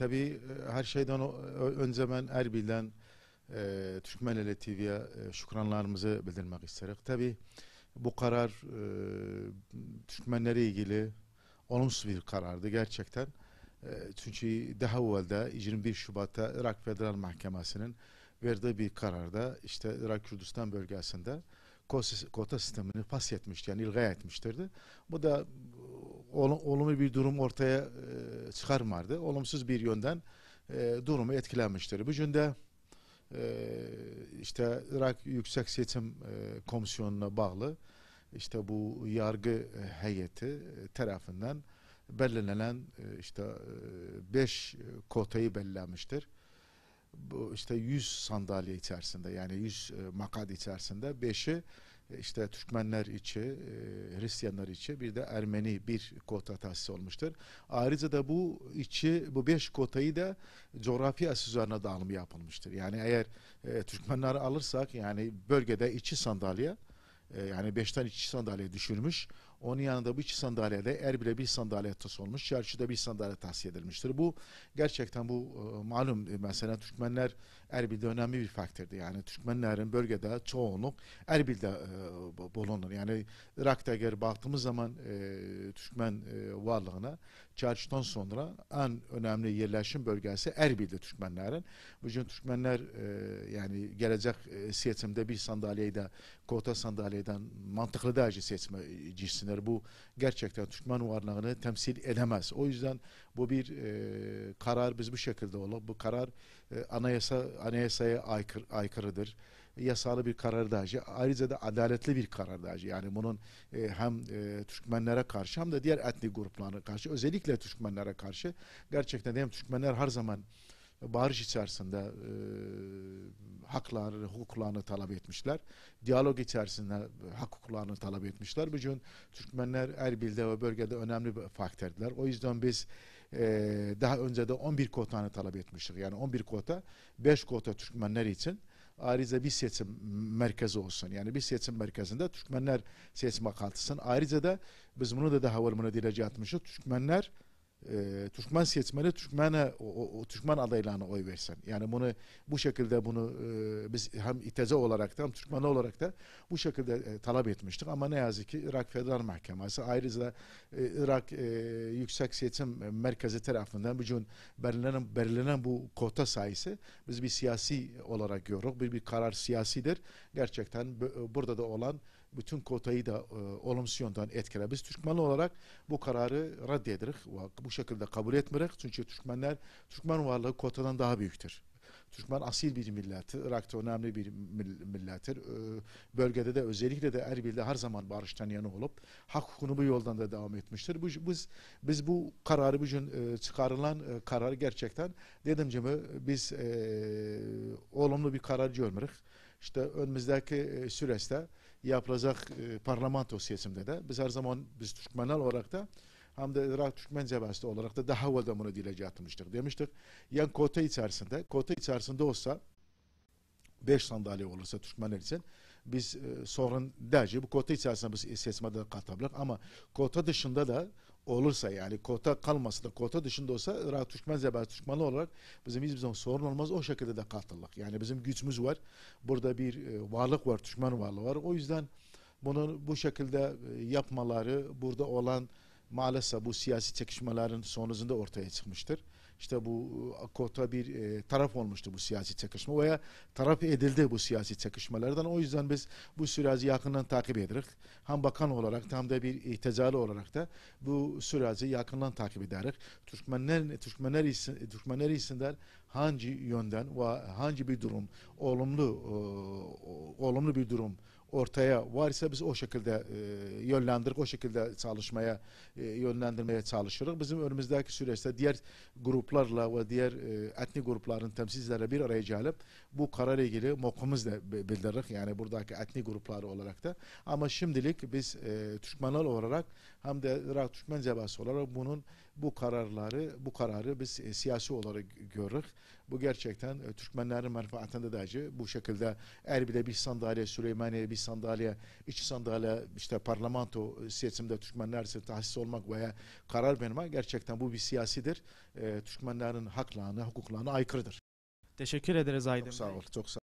Tabii e, her şeyden önce ben Erbil'den e, Türkmen Ele TV'ye e, şükranlarımızı bildirmek isteriz. Tabii bu karar e, Türkmenlere ilgili olumsuz bir karardı gerçekten. E, çünkü daha evvelde 21 Şubat'ta Irak Federal Mahkemesi'nin verdiği bir kararda işte Irak Kürdistan bölgesinde kota sistemini pas etmişti yani ilgaya etmiştirdi. Bu da e, olumlu bir durum ortaya e, çıkarmardı. Olumsuz bir yönden e, durumu etkilenmiştir. Bugün de e, işte Irak Yüksek Seçim e, Komisyonu'na bağlı işte bu yargı heyeti tarafından belirlenen e, işte e, beş kotayı belirlenmiştir. Bu işte 100 sandalye içerisinde yani 100 e, makad içerisinde beşi işte Türkmenler içi, e, Hristiyanlar içi bir de Ermeni bir kota tahsis olmuştur. Ayrıca da bu içi bu beş kotayı da coğrafi asıl üzerine dağılımı yapılmıştır. Yani eğer e, Türkmenleri alırsak yani bölgede içi sandalye e, yani beşten içi sandalye düşürmüş. Onun yanında bir sandalyede, Erbil'e bir sandalye olmuş, çarşıda bir sandalye tahsiye edilmiştir. Bu gerçekten bu e, malum e, mesela Türkmenler Erbil'de önemli bir faktördü. Yani Türkmenlerin bölgede çoğunluk Erbil'de e, bulunur. Yani Irak'ta eğer baktığımız zaman e, Türkmen varlığına çarşıdan sonra en önemli yerleşim bölgesi Erbil'de Türkmenlerin. Bugün Türkmenler yani gelecek e, seçimde bir sandalyeyi de kota sandalyeden mantıklı derece seçme cinsine söylenir. Bu gerçekten Türkmen varlığını temsil edemez. O yüzden bu bir e, karar biz bu şekilde olalım. Bu karar e, anayasa anayasaya aykır, aykırıdır yasalı bir karar dahi. Ayrıca da adaletli bir karar dahi. Yani bunun e, hem e, Türkmenlere karşı hem de diğer etnik gruplara karşı özellikle Türkmenlere karşı gerçekten hem Türkmenler her zaman barış içerisinde e, haklarını, hukuklarını talep etmişler. Diyalog içerisinde hak hukuklarını talep etmişler. Bugün Türkmenler Erbil'de ve bölgede önemli bir faktördiler. O yüzden biz e, daha önce de 11 kotanı talep etmiştik. Yani 11 kota, 5 kota Türkmenler için ayrıca bir seçim merkezi olsun. Yani bir seçim merkezinde Türkmenler seçime katılsın. Ayrıca da biz bunu da daha var bunu dilece atmışız. Türkmenler e, Türkmen seçmeli Türkmen'e o, o, Türkmen adaylarına oy versen, Yani bunu bu şekilde bunu e, biz hem İteze olarak da hem Türkmen olarak da bu şekilde e, talep etmiştik ama ne yazık ki Irak Federal Mahkemesi ayrıca e, Irak e, Yüksek Seçim Merkezi tarafından bugün belirlenen, belirlenen bu kota sayısı biz bir siyasi olarak görüyoruz. Bir, bir karar siyasidir. Gerçekten e, burada da olan bütün kotayı da e, olumsuz yönden etkiler. Biz Türkmen olarak bu kararı reddederiz bu şekilde kabul etmirek çünkü Türkmenler Türkmen varlığı kotadan daha büyüktür. Türkmen asil bir millettir. Irak'ta önemli bir millettir. Ee, bölgede de özellikle de Erbil'de her zaman barıştan yana olup hak hukukunu bu yoldan da devam etmiştir. Biz, biz, biz bu kararı, bugün e, çıkarılan e, kararı gerçekten dedim gibi biz e, olumlu bir karar görmürük. İşte önümüzdeki e, süreçte yapılacak parlamento seçimde de biz her zaman biz Türkmenler olarak da hem de Irak Türkmence başta olarak da daha evvel de bunu dile getirmiştik demiştik. Yani kota içerisinde, kota içerisinde olsa 5 sandalye olursa Türkmenler için biz e, sorun derci bu kota içerisinde biz seçmede katabilir ama kota dışında da olursa yani kota kalması da kota dışında olsa Irak Türkmen zebaz Türkmenli olarak bizim hiçbir zaman sorun olmaz o şekilde de katıldık. Yani bizim gücümüz var. Burada bir e, varlık var, Türkmen varlığı var. O yüzden bunu bu şekilde e, yapmaları burada olan maalesef bu siyasi çekişmelerin sonucunda ortaya çıkmıştır. İşte bu e, kota bir e, taraf olmuştu bu siyasi çekişme veya taraf edildi bu siyasi çekişmelerden. O yüzden biz bu süreci yakından takip ederiz. Hem bakan olarak hem de bir tecalı olarak da bu süreci yakından takip ederiz. Türkmenler, Türkmenler, isim, Türkmenler isimler hangi yönden ve hangi bir durum olumlu e, olumlu bir durum ortaya var ise biz o şekilde e, yönlendirip o şekilde çalışmaya e, yönlendirmeye çalışırız. Bizim önümüzdeki süreçte diğer gruplarla ve diğer e, etnik grupların temsilcileri bir araya gelip bu kararla ilgili mokumuz da bildirik. Yani buradaki etnik grupları olarak da. Ama şimdilik biz e, Türkmenler olarak hem de Irak Türkmen cebası olarak bunun bu kararları bu kararı biz e, siyasi olarak görürük. Bu gerçekten e, Türkmenlerin menfaatinde de acı. Bu şekilde Erbil'e bir sandalye, Süleymaniye'ye bir sandalye, iki sandalye işte parlamento e, seçimde Türkmenler için tahsis olmak veya karar verme gerçekten bu bir siyasidir. E, Türkmenlerin haklarına, hukuklarına aykırıdır. Teşekkür ederiz Aydın çok sağ ol, Çok sağ